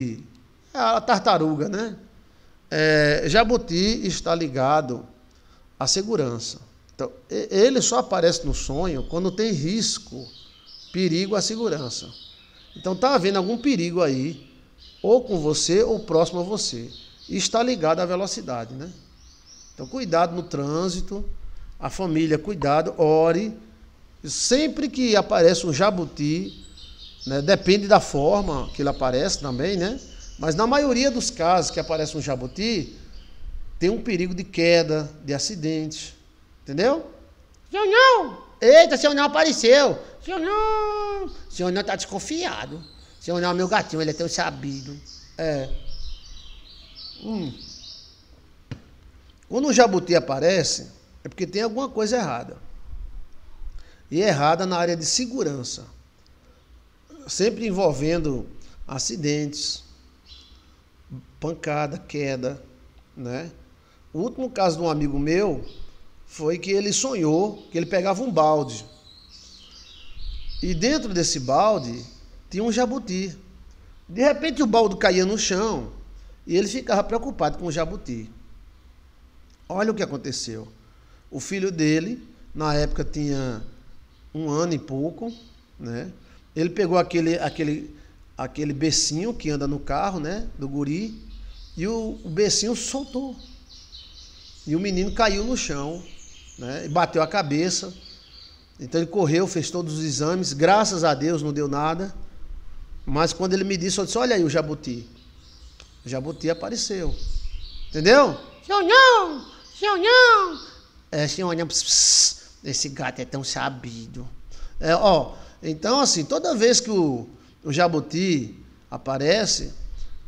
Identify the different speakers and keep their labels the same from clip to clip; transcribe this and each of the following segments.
Speaker 1: É a tartaruga, né? É, jabuti está ligado à segurança. Então, ele só aparece no sonho quando tem risco, perigo à segurança. Então, está havendo algum perigo aí, ou com você ou próximo a você. E está ligado à velocidade, né? Então, cuidado no trânsito, a família, cuidado, ore. Sempre que aparece um jabuti, né? Depende da forma que ele aparece também, né? Mas na maioria dos casos que aparece um jabuti, tem um perigo de queda, de acidente. Entendeu? Senhor não! Eita, senhor não apareceu! Senhor não! Senhor não está desconfiado. Senhor não, é meu gatinho, ele é tão sabido. É. Hum. Quando o jabuti aparece, é porque tem alguma coisa errada. E errada na área de segurança sempre envolvendo acidentes, pancada, queda, né? O último caso de um amigo meu foi que ele sonhou que ele pegava um balde. E dentro desse balde tinha um jabuti. De repente o balde caía no chão e ele ficava preocupado com o jabuti. Olha o que aconteceu. O filho dele, na época, tinha um ano e pouco, né? Ele pegou aquele, aquele, aquele becinho que anda no carro, né? Do guri. E o, o becinho soltou. E o menino caiu no chão, né? E bateu a cabeça. Então ele correu, fez todos os exames. Graças a Deus não deu nada. Mas quando ele me disse, eu disse: Olha aí o jabuti. O jabuti apareceu. Entendeu? Xionhão! Xionhão! É, xionhão. Esse gato é tão sabido. É, ó, então, assim, toda vez que o, o jabuti aparece,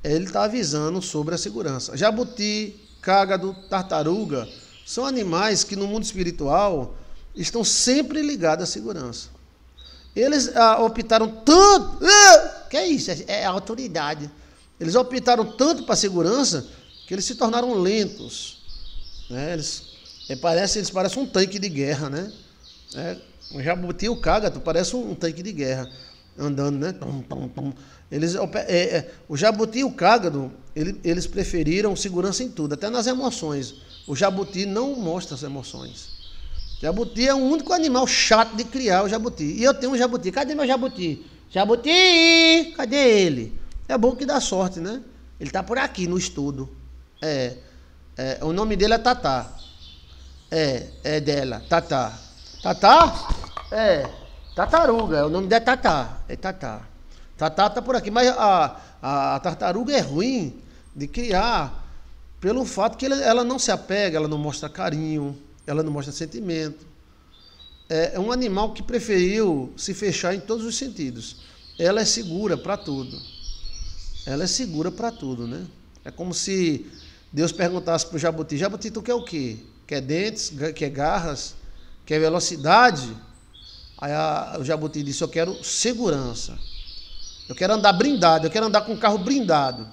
Speaker 1: ele está avisando sobre a segurança. Jabuti, cágado, tartaruga são animais que no mundo espiritual estão sempre ligados à segurança. Eles ah, optaram tanto. Ah, que é isso? É, é a autoridade. Eles optaram tanto para a segurança que eles se tornaram lentos. Né? Eles, é, parece, eles parecem um tanque de guerra, né? É, um jabuti o caga, tu parece um tanque de guerra andando, né? Tum, tum, tum. Eles, é, é, o jabuti e o cagado, ele, eles preferiram segurança em tudo, até nas emoções. O jabuti não mostra as emoções. Jabuti é o único animal chato de criar, o jabuti. E eu tenho um jabuti. Cadê meu jabuti? Jabuti! Cadê ele? É bom que dá sorte, né? Ele tá por aqui no estudo. É, é o nome dele é Tatá. É, é dela, Tatá. Tatá? É. Tartaruga, é o nome dela é Tatá. É Tatá. Tatá tá por aqui, mas a, a, a tartaruga é ruim de criar pelo fato que ele, ela não se apega, ela não mostra carinho, ela não mostra sentimento. É, é um animal que preferiu se fechar em todos os sentidos. Ela é segura para tudo. Ela é segura para tudo, né? É como se Deus perguntasse para o jabuti: Jabuti, tu quer o quê? Quer dentes? Quer garras? quer é velocidade, aí a, o jabuti disse: Eu quero segurança. Eu quero andar blindado, eu quero andar com o carro blindado.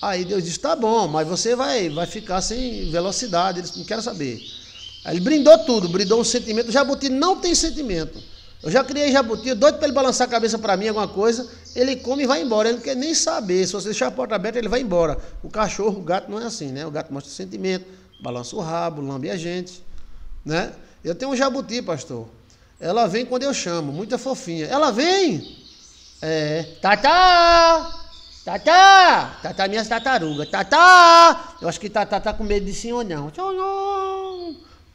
Speaker 1: Aí Deus disse: Tá bom, mas você vai, vai ficar sem velocidade. Ele disse: Não quero saber. Aí ele brindou tudo, brindou o sentimento. O jabuti não tem sentimento. Eu já criei jabuti, doido para ele balançar a cabeça para mim, alguma coisa. Ele come e vai embora. Ele não quer nem saber. Se você deixar a porta aberta, ele vai embora. O cachorro, o gato não é assim, né? O gato mostra sentimento, balança o rabo, lambe a gente né? Eu tenho um jabuti, pastor. Ela vem quando eu chamo, muita fofinha. Ela vem! É, tatá! Tatá! Tatá, minhas tartarugas. Tatá! Eu acho que Tatá tá com medo de sim ou não.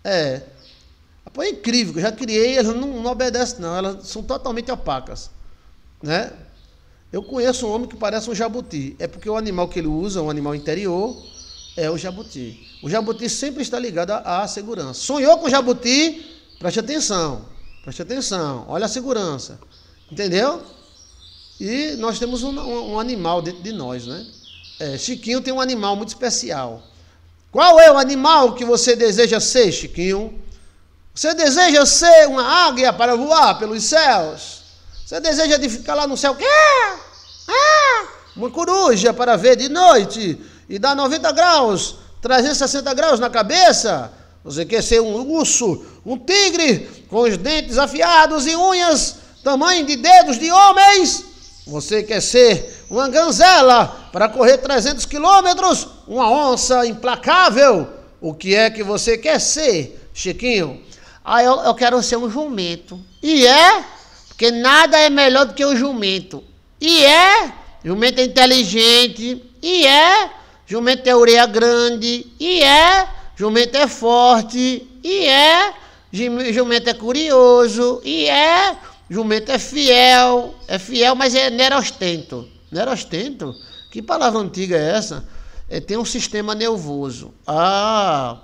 Speaker 1: É. Pô, é incrível, eu já criei, elas não, não obedecem, não. Elas são totalmente opacas, né? Eu conheço um homem que parece um jabuti. É porque o animal que ele usa é um animal interior, é o jabuti. O jabuti sempre está ligado à, segurança. Sonhou com o jabuti, preste atenção, preste atenção, olha a segurança. Entendeu? E nós temos um, um, um animal dentro de nós, né? É, Chiquinho tem um animal muito especial. Qual é o animal que você deseja ser, Chiquinho? Você deseja ser uma águia para voar pelos céus? Você deseja de ficar lá no céu? Ah! Ah! Uma coruja para ver de noite? e dá 90 graus, 360 graus na cabeça. Você quer ser um urso, um tigre, com os dentes afiados e unhas, tamanho de dedos de homens? Você quer ser uma ganzela para correr 300 quilômetros? Uma onça implacável? O que é que você quer ser, Chiquinho? Ah, eu, eu quero ser um jumento. E é? Porque nada é melhor do que o um jumento. E é? Jumento é inteligente. E é? jumento é ureia grande, e é, jumento é forte, e é, jumento é curioso, e é, jumento é fiel, é fiel, mas é nerostento. Nerostento? Que palavra antiga é essa? É, tem um sistema nervoso. Ah!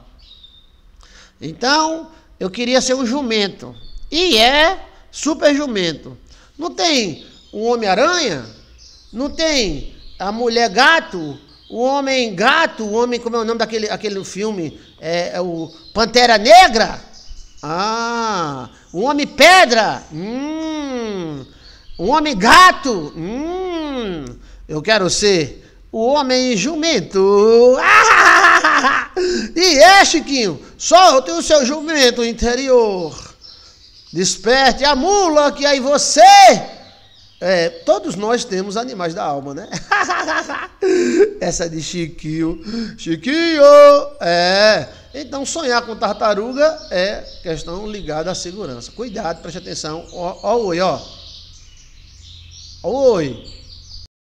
Speaker 1: Então, eu queria ser um jumento. E é super jumento. Não tem o Homem-Aranha? Não tem a mulher gato? O homem gato, o homem, como é o nome daquele aquele filme? É, é o Pantera Negra? Ah, o homem pedra? Hum. O homem gato? Hum. Eu quero ser o homem jumento. Ah! E é, Chiquinho, solte o seu jumento interior. Desperte a mula que aí é você é, todos nós temos animais da alma, né? Essa é de Chiquinho. Chiquinho! É. Então, sonhar com tartaruga é questão ligada à segurança. Cuidado, preste atenção. Ó, ó oi, ó. Oi.